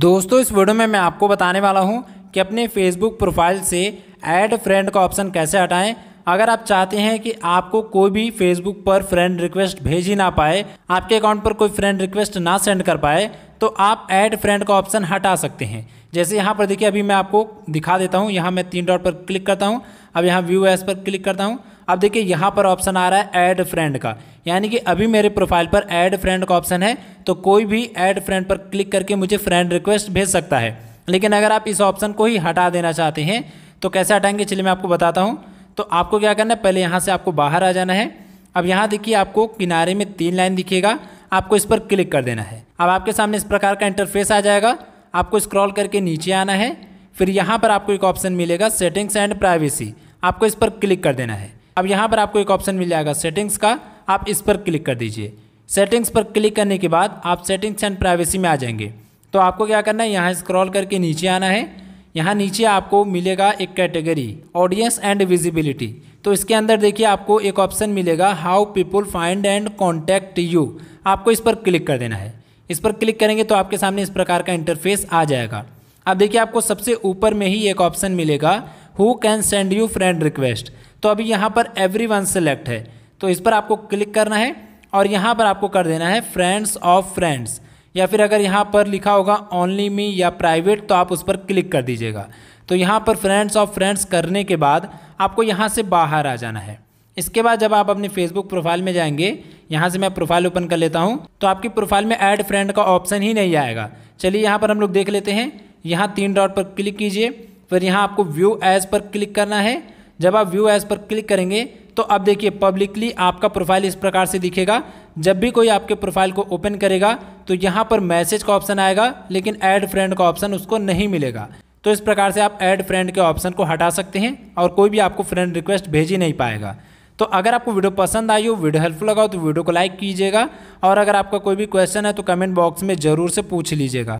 दोस्तों इस वीडियो में मैं आपको बताने वाला हूं कि अपने फेसबुक प्रोफाइल से ऐड फ्रेंड का ऑप्शन कैसे हटाएं अगर आप चाहते हैं कि आपको कोई भी फेसबुक पर फ्रेंड रिक्वेस्ट भेज ही ना पाए आपके अकाउंट पर कोई फ्रेंड रिक्वेस्ट ना सेंड कर पाए तो आप ऐड फ्रेंड का ऑप्शन हटा सकते हैं जैसे यहाँ पर देखिए अभी मैं आपको दिखा देता हूँ यहाँ मैं तीन डॉट पर क्लिक करता हूँ अब यहाँ व्यू एस पर क्लिक करता हूँ अब देखिए यहाँ पर ऑप्शन आ रहा है ऐड फ्रेंड का यानी कि अभी मेरे प्रोफाइल पर ऐड फ्रेंड का ऑप्शन है तो कोई भी ऐड फ्रेंड पर क्लिक करके मुझे फ्रेंड रिक्वेस्ट भेज सकता है लेकिन अगर आप इस ऑप्शन को ही हटा देना चाहते हैं तो कैसे हटाएंगे चलिए मैं आपको बताता हूँ तो आपको क्या करना है पहले यहाँ से आपको बाहर आ जाना है अब यहाँ देखिए आपको किनारे में तीन लाइन दिखेगा आपको इस पर क्लिक कर देना है अब आपके सामने इस प्रकार का इंटरफेस आ जाएगा आपको स्क्रॉल करके नीचे आना है फिर यहाँ पर आपको एक ऑप्शन मिलेगा सेटिंग्स एंड प्राइवेसी आपको इस पर क्लिक कर देना है अब यहाँ पर आपको एक ऑप्शन मिल जाएगा सेटिंग्स का आप इस पर क्लिक कर दीजिए सेटिंग्स पर क्लिक करने के बाद आप सेटिंग्स एंड प्राइवेसी में आ जाएंगे तो आपको क्या करना है यहाँ स्क्रॉल करके नीचे आना है यहाँ नीचे आपको मिलेगा एक कैटेगरी ऑडियंस एंड विजिबिलिटी तो इसके अंदर देखिए आपको एक ऑप्शन मिलेगा how people find and contact you आपको इस पर क्लिक कर देना है इस पर क्लिक करेंगे तो आपके सामने इस प्रकार का इंटरफेस आ जाएगा अब देखिए आपको सबसे ऊपर में ही एक ऑप्शन मिलेगा who can send you friend request तो अभी यहाँ पर एवरी वन सेलेक्ट है तो इस पर आपको क्लिक करना है और यहाँ पर आपको कर देना है फ्रेंड्स ऑफ फ्रेंड्स या फिर अगर यहाँ पर लिखा होगा ओनली मी या प्राइवेट तो आप उस पर क्लिक कर दीजिएगा तो यहाँ पर फ्रेंड्स ऑफ फ्रेंड्स करने के बाद आपको यहाँ से बाहर आ जाना है इसके बाद जब आप अपने फेसबुक प्रोफाइल में जाएंगे यहाँ से मैं प्रोफाइल ओपन कर लेता हूँ तो आपकी प्रोफाइल में ऐड फ्रेंड का ऑप्शन ही नहीं आएगा चलिए यहाँ पर हम लोग देख लेते हैं यहाँ तीन डॉट पर क्लिक कीजिए फिर यहाँ आपको व्यू एज पर क्लिक करना है जब आप व्यू एज पर क्लिक करेंगे तो अब देखिए पब्लिकली आपका प्रोफाइल इस प्रकार से दिखेगा जब भी कोई आपके प्रोफाइल को ओपन करेगा तो यहाँ पर मैसेज का ऑप्शन आएगा लेकिन ऐड फ्रेंड का ऑप्शन उसको नहीं मिलेगा तो इस प्रकार से आप ऐड फ्रेंड के ऑप्शन को हटा सकते हैं और कोई भी आपको फ्रेंड रिक्वेस्ट भेज ही नहीं पाएगा तो अगर आपको वीडियो पसंद आई हो वीडियो हेल्पफुल लगा हो तो वीडियो को लाइक कीजिएगा और अगर आपका कोई भी क्वेश्चन है तो कमेंट बॉक्स में ज़रूर से पूछ लीजिएगा